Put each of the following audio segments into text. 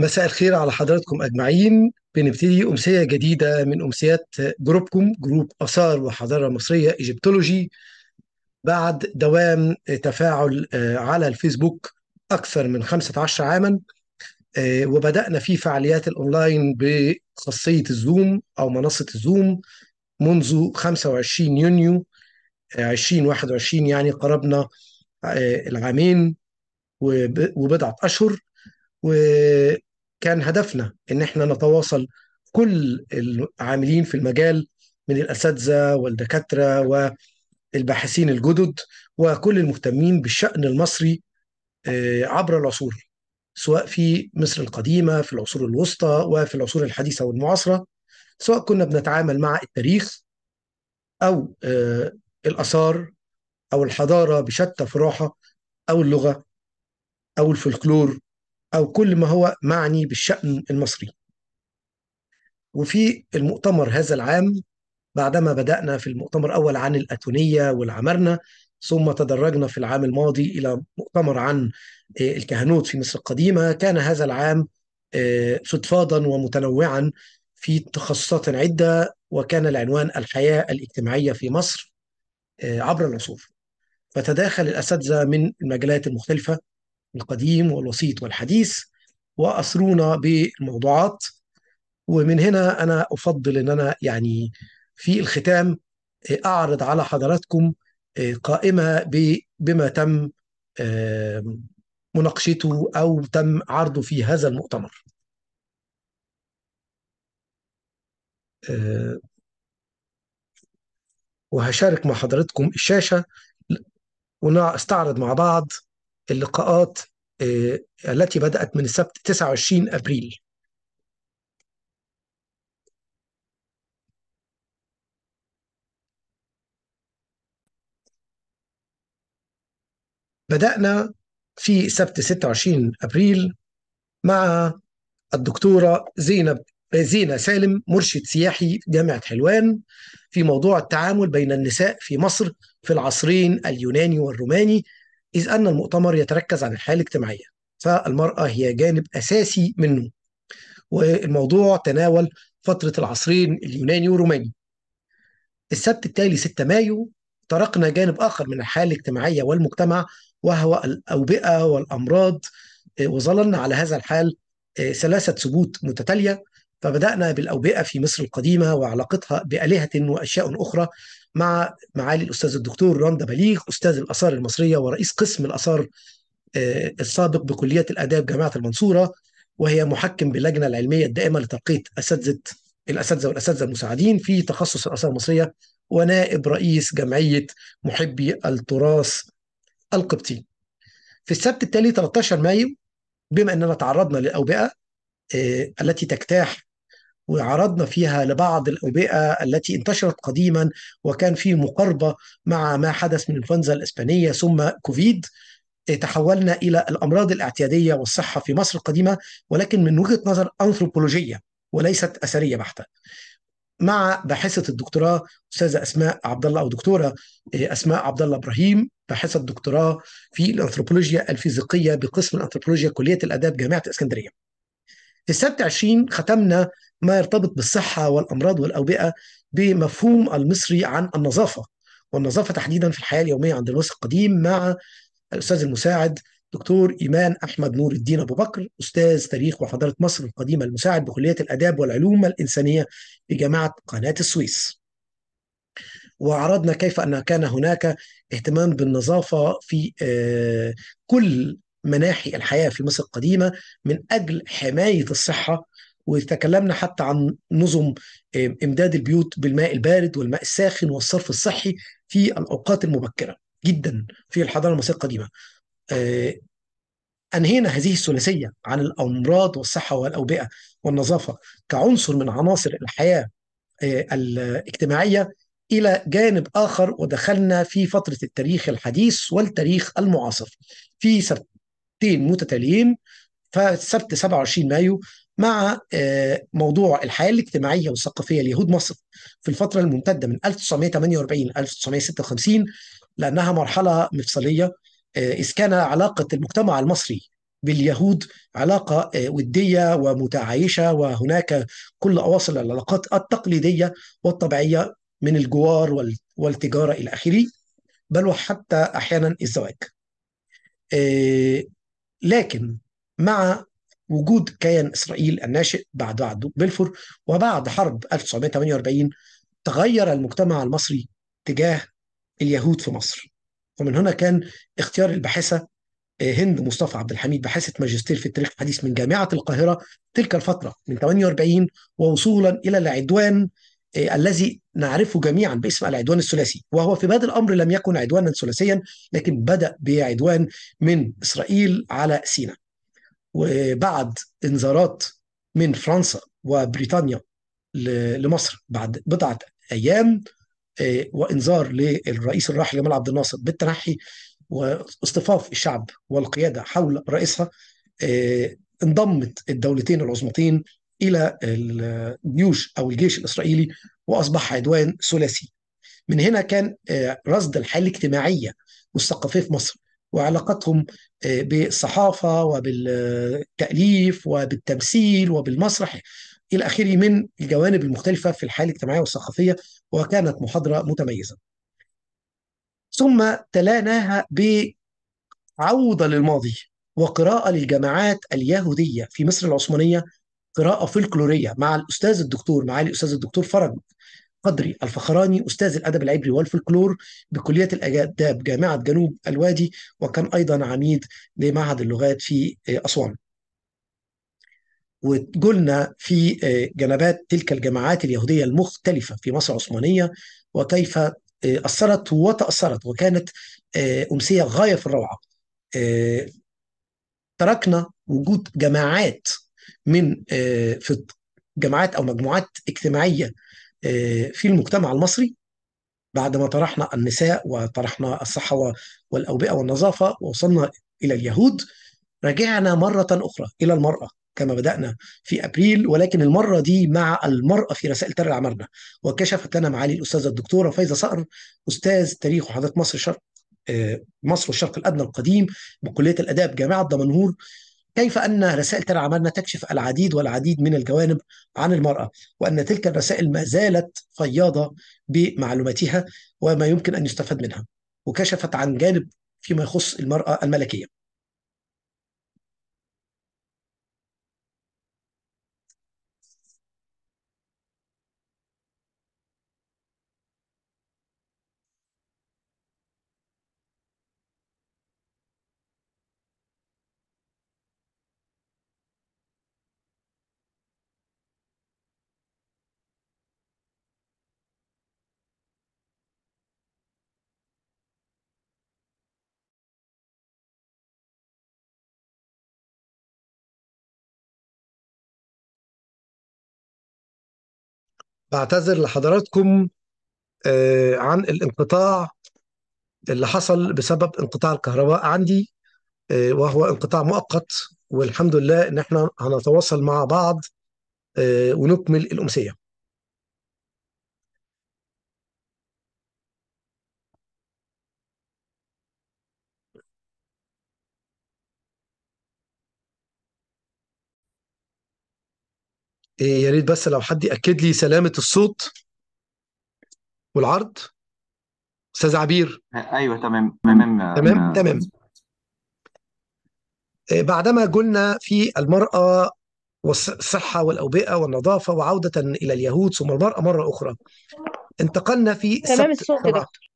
مساء الخير على حضراتكم أجمعين بنبتدي أمسية جديدة من أمسيات جروبكم جروب آثار وحضارة مصرية إيجيبتولوجي بعد دوام آه، تفاعل آه، على الفيسبوك أكثر من 15 عاما آه، وبدأنا في فعاليات الأونلاين بخاصية الزوم أو منصة الزوم منذ 25 يونيو 2021 يعني قربنا العامين وبضعة أشهر و كان هدفنا ان احنا نتواصل كل العاملين في المجال من الاساتذه والدكاتره والباحثين الجدد وكل المهتمين بالشان المصري آه، عبر العصور سواء في مصر القديمه في العصور الوسطى وفي العصور الحديثه والمعاصره سواء كنا بنتعامل مع التاريخ او آه، الاثار او الحضاره بشتى فروعها او اللغه او الفلكلور أو كل ما هو معني بالشأن المصري وفي المؤتمر هذا العام بعدما بدأنا في المؤتمر أول عن الأتونية والعمارنة ثم تدرجنا في العام الماضي إلى مؤتمر عن آه، الكهنوت في مصر القديمة كان هذا العام فضفاضا آه، ومتنوعا في تخصصات عدة وكان العنوان الحياة الاجتماعية في مصر آه، عبر العصور فتداخل الأساتذة من المجالات المختلفة القديم والوسيط والحديث وأسرونا بالموضوعات ومن هنا أنا أفضل أن أنا يعني في الختام آه، أعرض على حضراتكم آه، قائمة بما تم مناقشته أو تم عرضه في هذا المؤتمر آه، وهشارك مع حضراتكم الشاشة ونستعرض مع بعض اللقاءات آه، التي بدأت من السبت 29 أبريل بدأنا في سبت 26 أبريل مع الدكتورة زينب زينة سالم مرشد سياحي جامعة حلوان في موضوع التعامل بين النساء في مصر في العصرين اليوناني والروماني إذ أن المؤتمر يتركز عن الحياة الاجتماعية فالمرأة هي جانب أساسي منه والموضوع تناول فترة العصرين اليوناني والروماني السبت التالي 6 مايو طرقنا جانب آخر من الحياة الاجتماعية والمجتمع وهو الأوبئة والأمراض آه، وظللنا على هذا الحال آه، ثلاثة سبوت متتالية فبدأنا بالأوبئة في مصر القديمة وعلاقتها بآلهة وأشياء أخرى مع معالي الأستاذ الدكتور راندا بليغ أستاذ الآثار المصرية ورئيس قسم الآثار آه، السابق بكلية الآداب جامعة المنصورة وهي محكم باللجنة العلمية الدائمة لترقية أساتذة الأساتذة والأساتذة المساعدين في تخصص الآثار المصرية ونائب رئيس جمعية محبي التراث القبطي في السبت التالي 13 مايو بما أننا تعرضنا للأوبئة آه، التي تجتاح وعرضنا فيها لبعض الأوبئة التي انتشرت قديما وكان في مقاربة مع ما حدث من الإنفلونزا الإسبانية ثم كوفيد تحولنا إلى الأمراض الاعتيادية والصحة في مصر القديمة ولكن من وجهة نظر أنثروبولوجية وليست أثرية بحتة مع باحثه الدكتوراه استاذه اسماء عبد الله او دكتوره آه، اسماء عبد الله ابراهيم باحثه الدكتوراه في الانثروبولوجيا الفيزيقيه بقسم الانثروبولوجيا كليه الاداب جامعه اسكندريه. في 26 ختمنا ما يرتبط بالصحة والأمراض والأوبئة بمفهوم المصري عن النظافة والنظافة تحديدا في الحياة اليومية عند الوسط القديم مع الأستاذ المساعد دكتور إيمان أحمد نور الدين أبو بكر أستاذ تاريخ وحضارة مصر القديمة المساعد بكلية الآداب والعلوم الإنسانية بجامعة قناة السويس وعرضنا كيف أن كان هناك اهتمام بالنظافة في آه، كل مناحي الحياه في مصر القديمه من اجل حمايه الصحه وتكلمنا حتى عن نظم آه، امداد البيوت بالماء البارد والماء الساخن والصرف الصحي في الاوقات المبكره جدا في الحضاره المصريه القديمه. آه، انهينا هذه الثلاثيه عن الامراض والصحه والاوبئه والنظافه كعنصر من عناصر الحياه آه، الاجتماعيه الى جانب اخر ودخلنا في فتره التاريخ الحديث والتاريخ المعاصر في خطين متتاليين فالسبت 27 مايو مع آه، موضوع الحياه الاجتماعيه والثقافيه ليهود مصر في الفتره الممتده من 1948 ل 1956 لانها مرحله مفصليه آه، اذ كان علاقه المجتمع المصري باليهود علاقه آه، وديه ومتعايشه وهناك كل اواصر العلاقات التقليديه والطبيعيه من الجوار والتجاره الى اخره بل وحتى احيانا الزواج. لكن مع وجود كيان اسرائيل الناشئ بعد عهد بلفور وبعد حرب 1948 تغير المجتمع المصري تجاه اليهود في مصر ومن هنا كان اختيار الباحثه آه، هند مصطفى عبد الحميد باحثه ماجستير في التاريخ الحديث من جامعه القاهره تلك الفتره من 48 ووصولا الى العدوان آه، الذي نعرفه جميعا باسم العدوان الثلاثي وهو في بادئ الامر لم يكن عدوانا ثلاثيا لكن بدا بعدوان من اسرائيل على سيناء وبعد انذارات من فرنسا وبريطانيا لمصر بعد بضعه ايام آه، وانذار للرئيس الراحل جمال عبد الناصر بالتنحي واصطفاف الشعب والقياده حول رئيسها آه، انضمت الدولتين العظمتين الى الجيوش او الجيش الاسرائيلي واصبح عدوان ثلاثي. من هنا كان آه، رصد الحاله الاجتماعيه والثقافيه في مصر وعلاقتهم آه، بالصحافه وبالتاليف وبالتمثيل وبالمسرح الى اخره من الجوانب المختلفه في الحاله الاجتماعيه والثقافيه وكانت محاضره متميزه. ثم تلاناها بعوده للماضي وقراءه للجماعات اليهوديه في مصر العثمانيه قراءه فلكلوريه مع الاستاذ الدكتور معالي الاستاذ الدكتور فرج قدري الفخراني استاذ الادب العبري والفلكلور بكليه الاداب جامعه جنوب الوادي وكان ايضا عميد لمعهد اللغات في آه، اسوان. وجولنا في آه، جنبات تلك الجماعات اليهوديه المختلفه في مصر العثمانيه وكيف آه، اثرت وتاثرت وكانت امسيه غايه في الروعه. تركنا وجود جماعات من آه، في جماعات او مجموعات اجتماعيه آه، في المجتمع المصري بعد ما طرحنا النساء وطرحنا الصحه والاوبئه والنظافه ووصلنا الى اليهود رجعنا مره اخرى الى المراه كما بدانا في ابريل ولكن المره دي مع المراه في رسائل ترى عملنا وكشفت لنا معالي الاستاذه الدكتوره فايزه صقر استاذ تاريخ وحضاره مصر شرق آه، مصر والشرق الادنى القديم بكليه الاداب جامعه دمنهور كيف أن رسائل ترى عملنا تكشف العديد والعديد من الجوانب عن المرأة وأن تلك الرسائل ما زالت فياضة بمعلوماتها وما يمكن أن يستفاد منها وكشفت عن جانب فيما يخص المرأة الملكية بعتذر لحضراتكم آه، عن الانقطاع اللي حصل بسبب انقطاع الكهرباء عندي آه، وهو انقطاع مؤقت والحمد لله ان احنا هنتواصل مع بعض آه، ونكمل الامسيه إيه، يا ريت بس لو حد ياكد لي سلامه الصوت والعرض استاذ عبير ايوه تمام تمام تمام تمام إيه، بعدما قلنا في المراه والصحه والاوبئه والنظافه وعوده الى اليهود ثم المراه مره اخرى انتقلنا في تمام الصوت يا دكتور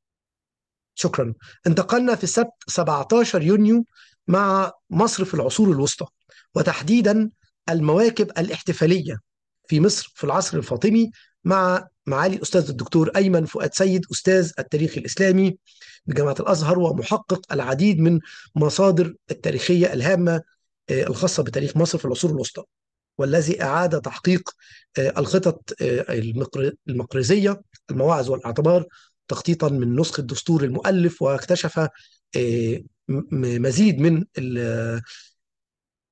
شكرا انتقلنا في السبت 17 يونيو مع مصر في العصور الوسطى وتحديدا المواكب الاحتفاليه في مصر في العصر الفاطمي مع معالي الاستاذ الدكتور أيمن فؤاد سيد أستاذ التاريخ الإسلامي بجامعة الأزهر ومحقق العديد من مصادر التاريخية الهامة آه، الخاصة بتاريخ مصر في العصور الوسطى والذي أعاد تحقيق آه، الخطط آه، المقرزية المواعظ والاعتبار تخطيطا من نسخ الدستور المؤلف واكتشف مزيد من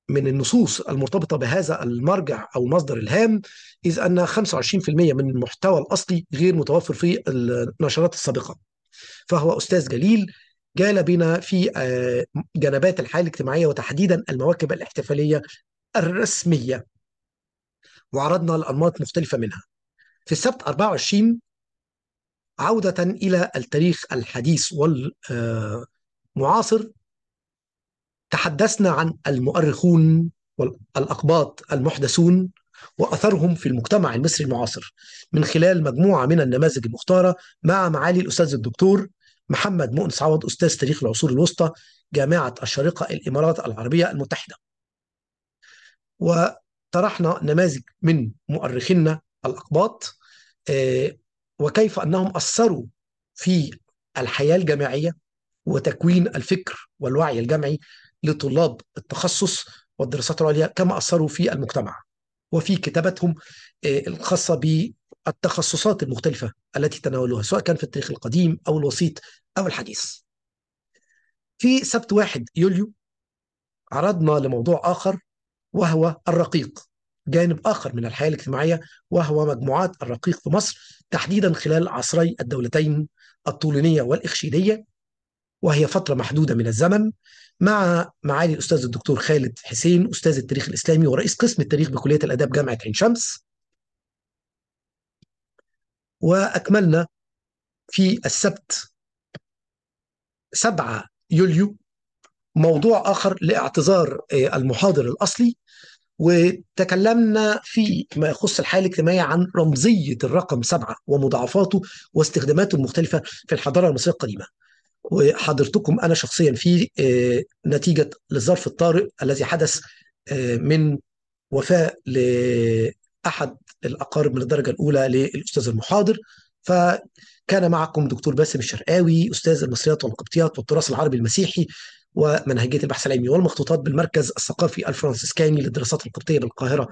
من النصوص المرتبطة بهذا المرجع أو المصدر الهام إذ أن 25% من المحتوى الأصلي غير متوفر في النشرات السابقة فهو أستاذ جليل جال بنا في آه، جنبات الحياة الاجتماعية وتحديدا المواكب الاحتفالية الرسمية وعرضنا الانماط المختلفه منها في السبت 24 عودة إلى التاريخ الحديث والمعاصر تحدثنا عن المؤرخون والأقباط المحدثون وأثرهم في المجتمع المصري المعاصر من خلال مجموعة من النماذج المختارة مع معالي الأستاذ الدكتور محمد مؤنس عوض أستاذ تاريخ العصور الوسطى جامعة الشارقة الإمارات العربية المتحدة وطرحنا نماذج من مؤرخينا الأقباط آه، وكيف أنهم أثروا في الحياة الجامعية وتكوين الفكر والوعي الجمعي لطلاب التخصص والدراسات العليا كما أثروا في المجتمع وفي كتابتهم آه، الخاصة بالتخصصات المختلفة التي تناولوها سواء كان في التاريخ القديم أو الوسيط أو الحديث في سبت 1 يوليو عرضنا لموضوع آخر وهو الرقيق جانب آخر من الحياة الاجتماعية وهو مجموعات الرقيق في مصر تحديدا خلال عصري الدولتين الطولينية والإخشيدية وهي فترة محدودة من الزمن مع معالي الاستاذ الدكتور خالد حسين استاذ التاريخ الاسلامي ورئيس قسم التاريخ بكليه الاداب جامعه عين شمس واكملنا في السبت 7 يوليو موضوع اخر لاعتذار آه، المحاضر الاصلي وتكلمنا في ما يخص الحاله الاجتماعيه عن رمزيه الرقم سبعه ومضاعفاته واستخداماته المختلفه في الحضاره المصريه القديمه. وحضرتكم انا شخصيا في آه، نتيجه للظرف الطارئ الذي حدث آه، من وفاه لاحد الاقارب من الدرجه الاولى للاستاذ المحاضر فكان معكم دكتور باسم الشرقاوي استاذ المصريات والقبطيات والتراث العربي المسيحي ومنهجيه البحث العلمي والمخطوطات بالمركز الثقافي الفرنسيسكاني للدراسات القبطيه بالقاهره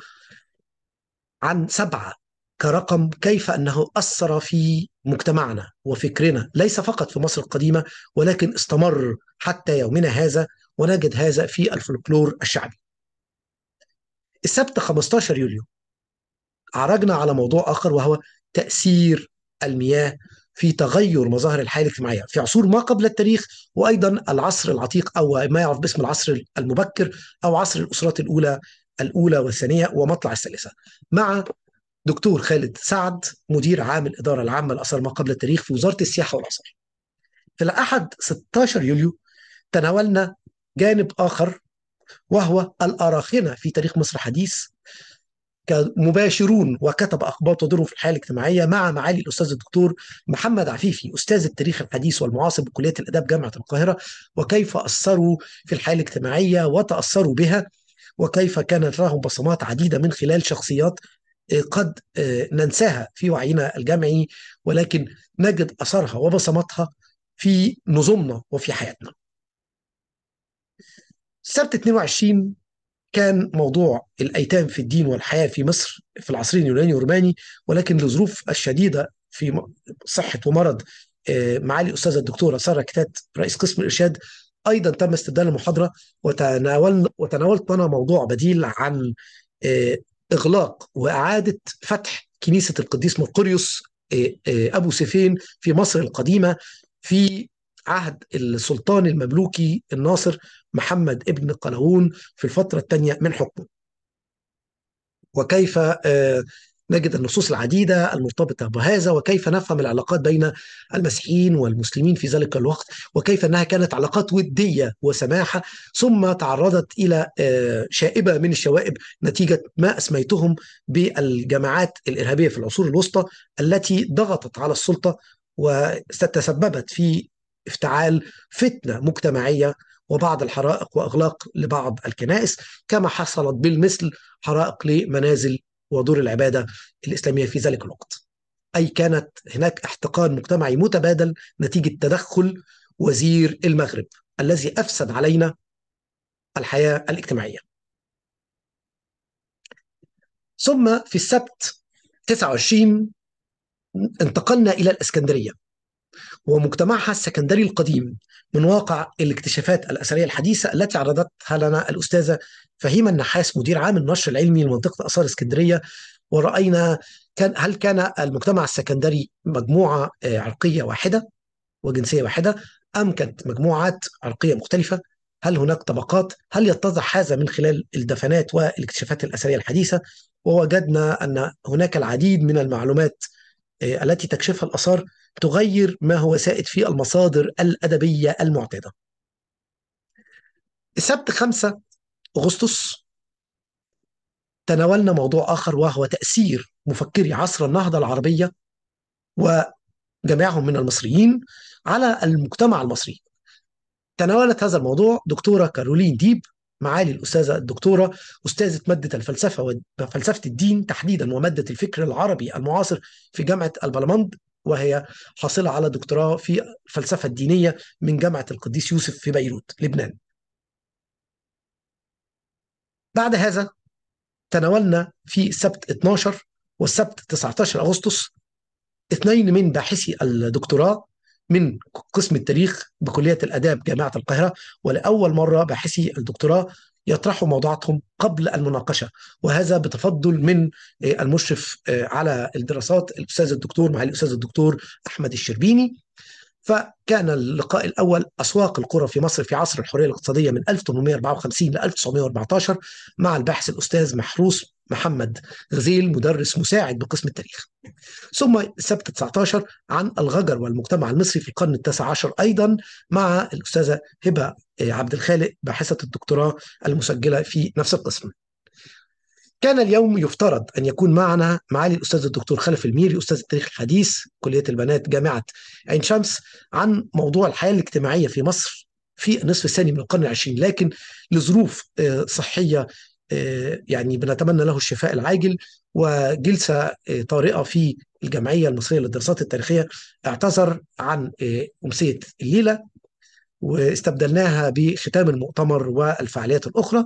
عن سبعه كرقم كيف انه اثر في مجتمعنا وفكرنا ليس فقط في مصر القديمه ولكن استمر حتى يومنا هذا ونجد هذا في الفولكلور الشعبي. السبت 15 يوليو عرجنا على موضوع اخر وهو تاثير المياه في تغير مظاهر الحياه الاجتماعيه في عصور ما قبل التاريخ وايضا العصر العتيق او ما يعرف باسم العصر المبكر او عصر الاسرات الاولى الاولى والثانيه ومطلع الثالثه مع دكتور خالد سعد مدير عام الإدارة العامة للآثار ما قبل التاريخ في وزارة السياحة والآثار في الأحد 16 يوليو تناولنا جانب آخر وهو الأراخنة في تاريخ مصر حديث كمباشرون وكتب اخبار تدورهم في الحياه الاجتماعيه مع معالي الاستاذ الدكتور محمد عفيفي استاذ التاريخ الحديث والمعاصر بكليه الاداب جامعه القاهره وكيف اثروا في الحياه الاجتماعيه وتاثروا بها وكيف كانت لهم بصمات عديده من خلال شخصيات قد آه، ننساها في وعينا الجمعي ولكن نجد اثرها وبصمتها في نظمنا وفي حياتنا. سبت 22 كان موضوع الايتام في الدين والحياه في مصر في العصرين اليوناني والروماني ولكن لظروف الشديده في صحه ومرض آه، معالي الاستاذه الدكتوره ساره كتات رئيس قسم الارشاد ايضا تم استبدال المحاضره وتناول وتناولت انا موضوع بديل عن آه، إغلاق وإعادة فتح كنيسة القديس مرقريوس آه، آه، أبو سيفين في مصر القديمة في عهد السلطان المملوكي الناصر محمد ابن قلاوون في الفترة الثانية من حكمه وكيف آه، نجد النصوص العديدة المرتبطة بهذا وكيف نفهم العلاقات بين المسيحيين والمسلمين في ذلك الوقت وكيف أنها كانت علاقات ودية وسماحة ثم تعرضت إلى آه، شائبة من الشوائب نتيجة ما أسميتهم بالجماعات الإرهابية في العصور الوسطى التي ضغطت على السلطة وتسببت في افتعال فتنة مجتمعية وبعض الحرائق واغلاق لبعض الكنائس كما حصلت بالمثل حرائق لمنازل ودور العبادة الإسلامية في ذلك الوقت أي كانت هناك احتقان مجتمعي متبادل نتيجة تدخل وزير المغرب الذي أفسد علينا الحياة الاجتماعية ثم في السبت 29 انتقلنا إلى الإسكندرية ومجتمعها السكندري القديم من واقع الاكتشافات الأثرية الحديثة التي عرضتها لنا الأستاذة فهيمة النحاس مدير عام النشر العلمي لمنطقة آثار اسكندرية ورأينا كان هل كان المجتمع السكندري مجموعة آه، عرقية واحدة وجنسية واحدة أم كانت مجموعات عرقية مختلفة هل هناك طبقات هل يتضح هذا من خلال الدفنات والاكتشافات الأثرية الحديثة ووجدنا أن هناك العديد من المعلومات آه، التي تكشفها الآثار تغير ما هو سائد في المصادر الأدبية المعتادة السبت 5 أغسطس تناولنا موضوع آخر وهو تأثير مفكري عصر النهضة العربية وجميعهم من المصريين على المجتمع المصري تناولت هذا الموضوع دكتورة كارولين ديب معالي الاستاذه الدكتوره استاذه ماده الفلسفه وفلسفه الدين تحديدا وماده الفكر العربي المعاصر في جامعه البلمند وهي حاصله على دكتوراه في الفلسفه الدينيه من جامعه القديس يوسف في بيروت لبنان. بعد هذا تناولنا في السبت 12 والسبت 19 اغسطس اثنين من باحثي الدكتوراه من قسم التاريخ بكليه الاداب جامعه القاهره ولاول مره باحثي الدكتوراه يطرحوا موضوعاتهم قبل المناقشه وهذا بتفضل من آه، المشرف آه، على الدراسات الاستاذ الدكتور معالي الاستاذ الدكتور احمد الشربيني فكان اللقاء الاول اسواق القرى في مصر في عصر الحريه الاقتصاديه من 1854 ل 1914 مع الباحث الاستاذ محروس محمد غزيل مدرس مساعد بقسم التاريخ ثم السبت 19 عن الغجر والمجتمع المصري في القرن التاسع عشر أيضا مع الأستاذة هبة آه، عبد الخالق باحثة الدكتوراه المسجلة في نفس القسم كان اليوم يفترض أن يكون معنا معالي الأستاذ الدكتور خلف الميري أستاذ التاريخ الحديث كلية البنات جامعة عين شمس عن موضوع الحياة الاجتماعية في مصر في النصف الثاني من القرن العشرين لكن لظروف آه، صحية آه، يعني بنتمنى له الشفاء العاجل وجلسة آه، طارئة في الجمعية المصرية للدراسات التاريخية اعتذر عن آه، أمسية الليلة واستبدلناها بختام المؤتمر والفعاليات الأخرى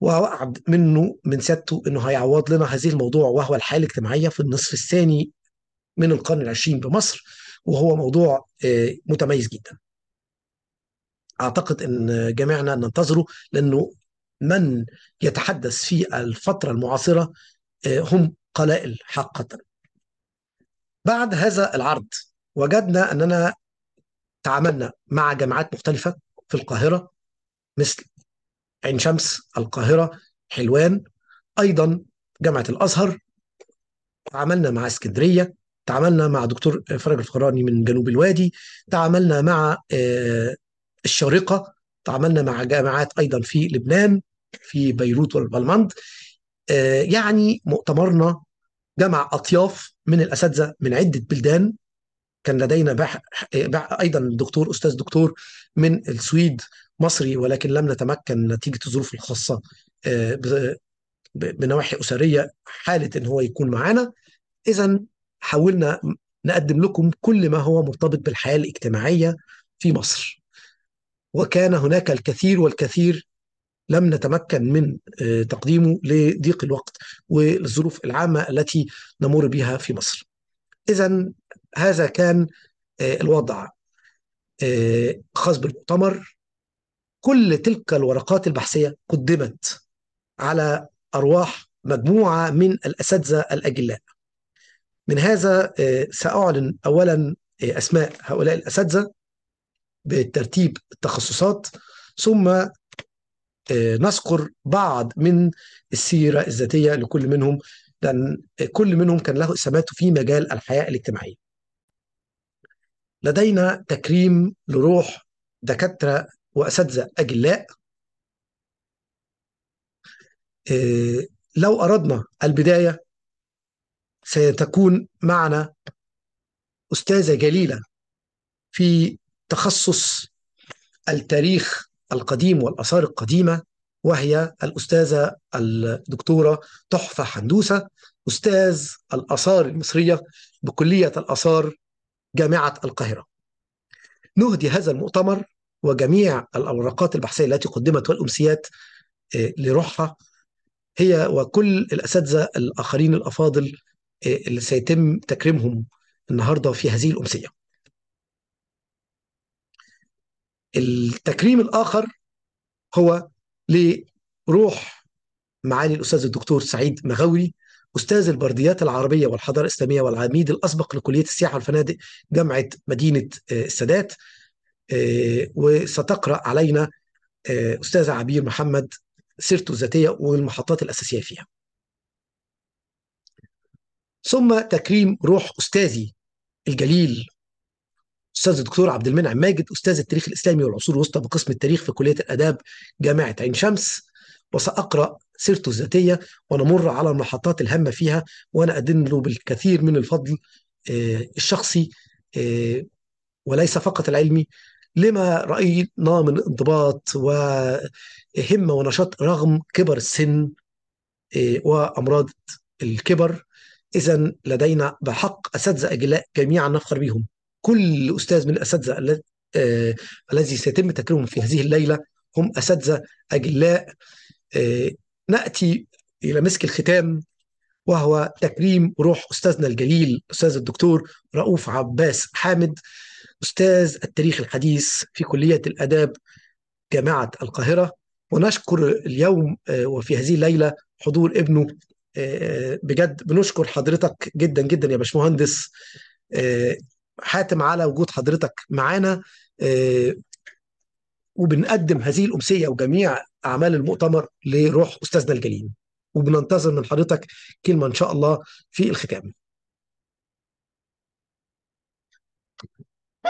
ووعد منه من سيادته انه هيعوض لنا هذه الموضوع وهو الحاله الاجتماعيه في النصف الثاني من القرن العشرين بمصر وهو موضوع متميز جدا. اعتقد ان جميعنا ننتظره لانه من يتحدث في الفترة المعاصرة آه، هم قلائل حقا بعد هذا العرض وجدنا أننا تعاملنا مع جامعات مختلفة في القاهرة مثل عين شمس القاهرة حلوان أيضا جامعة الأزهر تعاملنا مع اسكندرية تعاملنا مع دكتور فرج الفقراني من جنوب الوادي تعاملنا مع آه، الشارقة تعاملنا مع جامعات ايضا في لبنان في بيروت والبلمند آه، يعني مؤتمرنا جمع اطياف من الاساتذه من عده بلدان كان لدينا بح... بح... ايضا دكتور استاذ دكتور من السويد مصري ولكن لم نتمكن نتيجه الظروف الخاصه آه، ب... بنواحي اسريه حاله ان هو يكون معانا اذا حاولنا نقدم لكم كل ما هو مرتبط بالحياه الاجتماعيه في مصر وكان هناك الكثير والكثير لم نتمكن من آه، تقديمه لضيق الوقت والظروف العامة التي نمر بها في مصر إذا هذا كان آه، الوضع آه، خاص بالمؤتمر كل تلك الورقات البحثية قدمت على أرواح مجموعة من الأساتذة الأجلاء من هذا سأعلن أولا أسماء هؤلاء الأساتذة بترتيب التخصصات ثم آه، نذكر بعض من السيرة الذاتية لكل منهم لأن كل منهم كان له إسهاماته في مجال الحياة الاجتماعية لدينا تكريم لروح دكاترة وأساتذة أجلاء آه، لو أردنا البداية ستكون معنا أستاذة جليلة في تخصص التاريخ القديم والآثار القديمة وهي الأستاذة الدكتورة تحفة حندوسة أستاذ الآثار المصرية بكلية الآثار جامعة القاهرة نهدي هذا المؤتمر وجميع الأوراقات البحثية التي قدمت والأمسيات آه، لروحها هي وكل الأساتذة الآخرين الأفاضل آه، اللي سيتم تكريمهم النهاردة في هذه الأمسية التكريم الآخر هو لروح معالي الأستاذ الدكتور سعيد مغاوري أستاذ البرديات العربية والحضارة الإسلامية والعميد الأسبق لكلية السياحة والفنادق جامعة مدينة آه، السادات آه، وستقرأ علينا آه، أستاذة عبير محمد سيرته الذاتية والمحطات الأساسية فيها ثم تكريم روح أستاذي الجليل استاذ الدكتور عبد المنعم ماجد استاذ التاريخ الاسلامي والعصور الوسطى بقسم التاريخ في كليه الاداب جامعه عين شمس وساقرا سيرته الذاتيه ونمر على المحطات الهامه فيها وانا ادن له بالكثير من الفضل آه، الشخصي آه، وليس فقط العلمي لما راينا من انضباط وهمه ونشاط رغم كبر السن آه، وامراض الكبر اذا لدينا بحق اساتذه اجلاء جميعا نفخر بهم كل أستاذ من الأساتذة آه، الذي سيتم تكريمهم في هذه الليلة هم أساتذة أجلاء آه، نأتي إلى مسك الختام وهو تكريم روح أستاذنا الجليل أستاذ الدكتور رؤوف عباس حامد أستاذ التاريخ الحديث في كلية الآداب جامعة القاهرة ونشكر اليوم آه، وفي هذه الليلة حضور ابنه بجد بنشكر حضرتك جدا جدا يا باشمهندس حاتم على وجود حضرتك معانا آه، وبنقدم هذه الامسيه وجميع اعمال المؤتمر لروح استاذنا الجليل وبننتظر من حضرتك كلمه ان شاء الله في الختام.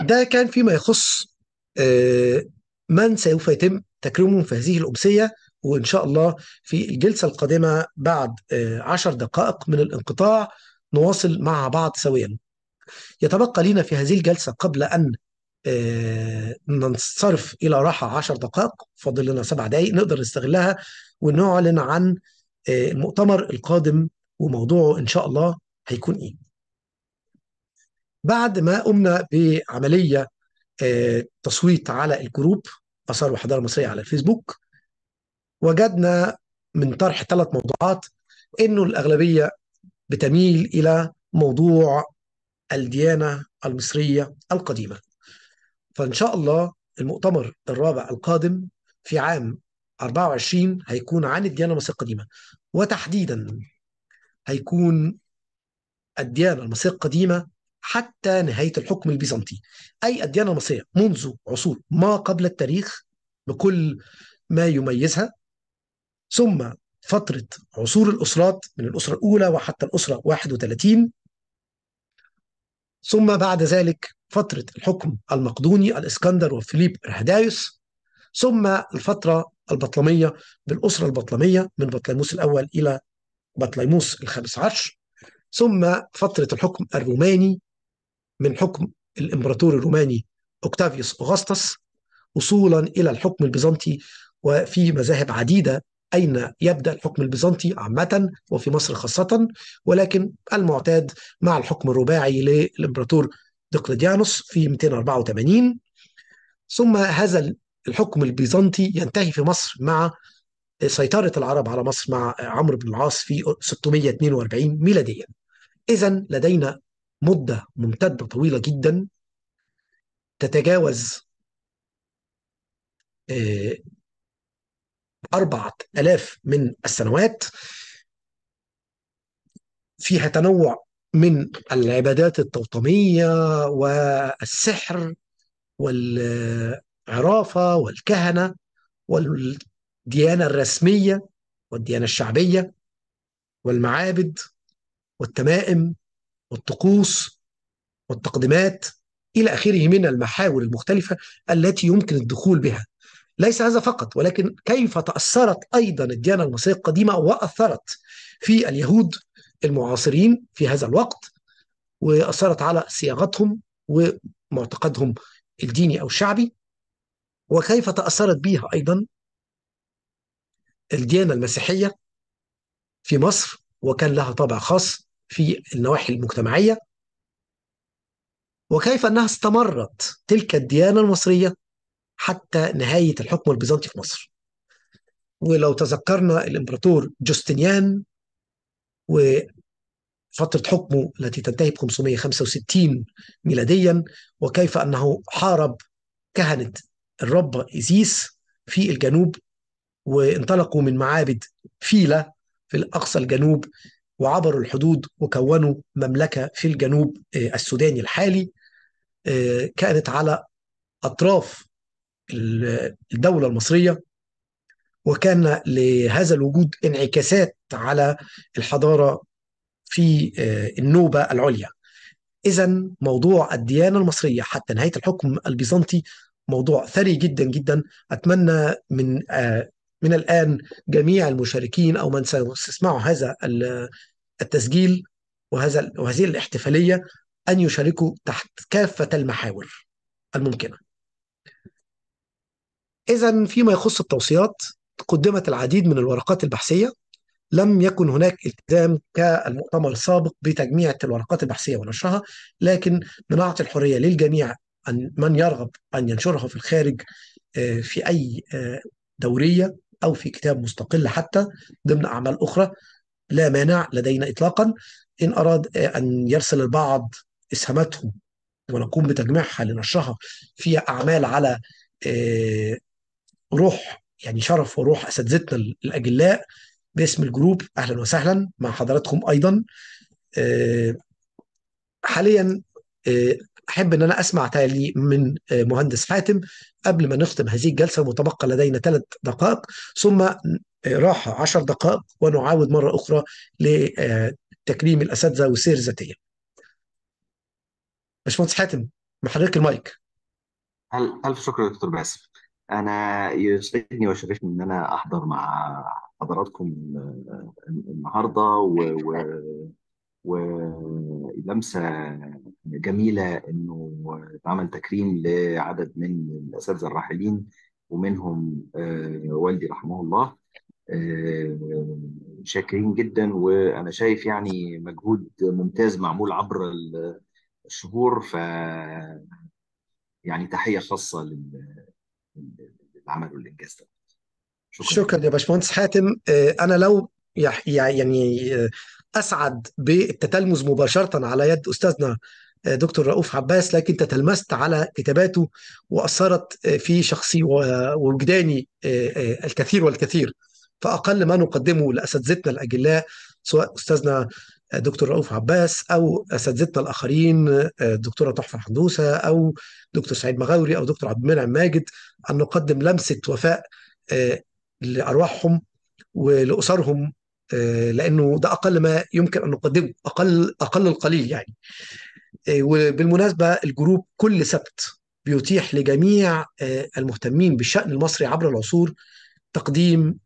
ده كان فيما يخص آه، من سوف يتم تكريمهم في هذه الامسيه وان شاء الله في الجلسه القادمه بعد آه، عشر دقائق من الانقطاع نواصل مع بعض سويا يتبقى لنا في هذه الجلسة قبل أن آه، ننصرف إلى راحة 10 دقائق فاضل لنا سبع دقائق نقدر نستغلها ونعلن عن المؤتمر آه، القادم وموضوعه إن شاء الله هيكون إيه بعد ما قمنا بعملية آه، تصويت على الجروب آثار وحضارة مصرية على الفيسبوك وجدنا من طرح ثلاث موضوعات انه الاغلبيه بتميل الى موضوع الديانة المصرية القديمة فإن شاء الله المؤتمر الرابع القادم في عام 24 هيكون عن الديانة المصرية القديمة وتحديدا هيكون الديانة المصرية القديمة حتى نهاية الحكم البيزنطي أي الديانة المصرية منذ عصور ما قبل التاريخ بكل ما يميزها ثم فترة عصور الأسرات من الأسرة الأولى وحتى الأسرة 31 ثم بعد ذلك فترة الحكم المقدوني الإسكندر وفيليب الهدايوس ثم الفترة البطلمية بالأسرة البطلمية من بطليموس الأول إلى بطليموس الخامس عشر ثم فترة الحكم الروماني من حكم الإمبراطور الروماني أوكتافيوس أغسطس وصولا إلى الحكم البيزنطي وفي مذاهب عديدة أين يبدأ الحكم البيزنطي عامة وفي مصر خاصة ولكن المعتاد مع الحكم الرباعي للإمبراطور دقلديانوس في 284 ثم هذا الحكم البيزنطي ينتهي في مصر مع سيطرة العرب على مصر مع عمرو بن العاص في 642 ميلاديا إذا لدينا مدة ممتدة طويلة جدا تتجاوز آه، أربعة آلاف من السنوات فيها تنوع من العبادات التوطمية والسحر والعرافة والكهنة والديانة الرسمية والديانة الشعبية والمعابد والتمائم والطقوس والتقديمات إلى آخره من المحاور المختلفة التي يمكن الدخول بها ليس هذا فقط ولكن كيف تأثرت أيضا الديانة المصرية القديمة وأثرت في اليهود المعاصرين في هذا الوقت وأثرت على صياغتهم ومعتقدهم الديني أو الشعبي وكيف تأثرت بها أيضا الديانة المسيحية في مصر وكان لها طابع خاص في النواحي المجتمعية وكيف أنها استمرت تلك الديانة المصرية حتى نهاية الحكم البيزنطي في مصر ولو تذكرنا الإمبراطور جوستنيان وفترة حكمه التي تنتهي ب 565 ميلاديا وكيف أنه حارب كهنة الرب إيزيس في الجنوب وانطلقوا من معابد فيلة في الأقصى الجنوب وعبروا الحدود وكونوا مملكة في الجنوب آه، السوداني الحالي آه، كانت على أطراف الدولة المصرية وكان لهذا الوجود انعكاسات على الحضارة في آه، النوبة العليا إذا موضوع الديانة المصرية حتى نهاية الحكم البيزنطي موضوع ثري جدا جدا أتمنى من آه، من الآن جميع المشاركين أو من سيسمعوا هذا التسجيل وهذا وهذه الاحتفالية أن يشاركوا تحت كافة المحاور الممكنة إذا فيما يخص التوصيات قدمت العديد من الورقات البحثية لم يكن هناك التزام كالمؤتمر السابق بتجميع الورقات البحثية ونشرها لكن بنعطي الحرية للجميع أن من يرغب أن ينشرها في الخارج آه، في أي آه، دورية أو في كتاب مستقل حتى ضمن أعمال أخرى لا مانع لدينا إطلاقا إن أراد آه، أن يرسل البعض إسهاماتهم ونقوم بتجميعها لنشرها في أعمال على روح يعني شرف وروح اساتذتنا الاجلاء باسم الجروب اهلا وسهلا مع حضراتكم ايضا آه، حاليا آه، احب ان انا اسمع تالي من آه، مهندس حاتم قبل ما نختم هذه الجلسه متبقى لدينا ثلاث دقائق ثم راحه عشر دقائق ونعاود مره اخرى لتكريم الاساتذه وسير ذاتيه باشمهندس حاتم محرك المايك. الف شكر يا دكتور باسم. أنا يسعدني ويشرفني إن أنا أحضر مع حضراتكم آه، النهارده و... و... ولمسة جميلة إنه اتعمل تكريم لعدد من الأساتذة الراحلين ومنهم آه، والدي رحمه الله آه، شاكرين جدا وأنا شايف يعني مجهود ممتاز معمول عبر الشهور ف يعني تحية خاصة لل اللي عملوا الانجاز ده شكرا شكرا يا باشمهندس حاتم آه، انا لو يعني آه، اسعد بالتتلمذ مباشره على يد استاذنا آه، دكتور رؤوف عباس لكن تتلمست على كتاباته واثرت في شخصي ووجداني الكثير والكثير فاقل ما نقدمه لاساتذتنا الاجلاء سواء استاذنا دكتور رؤوف عباس او اساتذتنا الاخرين الدكتوره تحفه الحدوسه او دكتور سعيد مغاوري او دكتور عبد المنعم ماجد ان نقدم لمسه وفاء آه، لارواحهم ولاسرهم آه، لانه ده اقل ما يمكن ان نقدمه اقل اقل القليل يعني آه، وبالمناسبه الجروب كل سبت بيتيح لجميع المهتمين بالشان المصري عبر العصور تقديم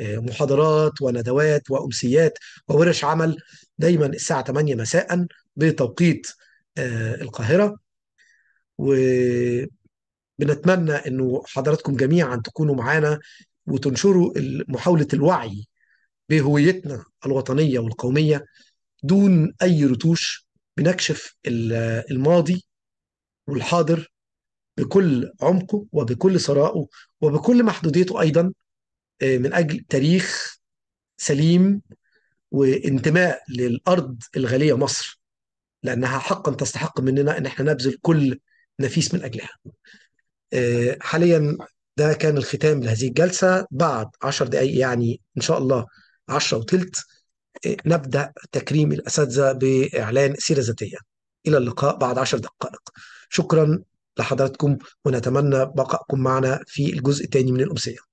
محاضرات وندوات وامسيات وورش عمل دايما الساعه 8 مساء بتوقيت آه، القاهره وبنتمنى انه حضراتكم جميعا تكونوا معانا وتنشروا محاوله الوعي بهويتنا الوطنيه والقوميه دون اي رتوش بنكشف الماضي والحاضر بكل عمقه وبكل ثرائه وبكل محدوديته ايضا آه، من اجل تاريخ سليم وانتماء للارض الغاليه مصر لانها حقا تستحق مننا ان احنا نبذل كل نفيس من اجلها. آه، حاليا ده كان الختام لهذه الجلسه بعد 10 دقائق يعني ان شاء الله 10 وثلث آه، نبدا تكريم الاساتذه باعلان سيره ذاتيه. الى اللقاء بعد 10 دقائق. شكرا لحضراتكم ونتمنى بقائكم معنا في الجزء الثاني من الامسيه.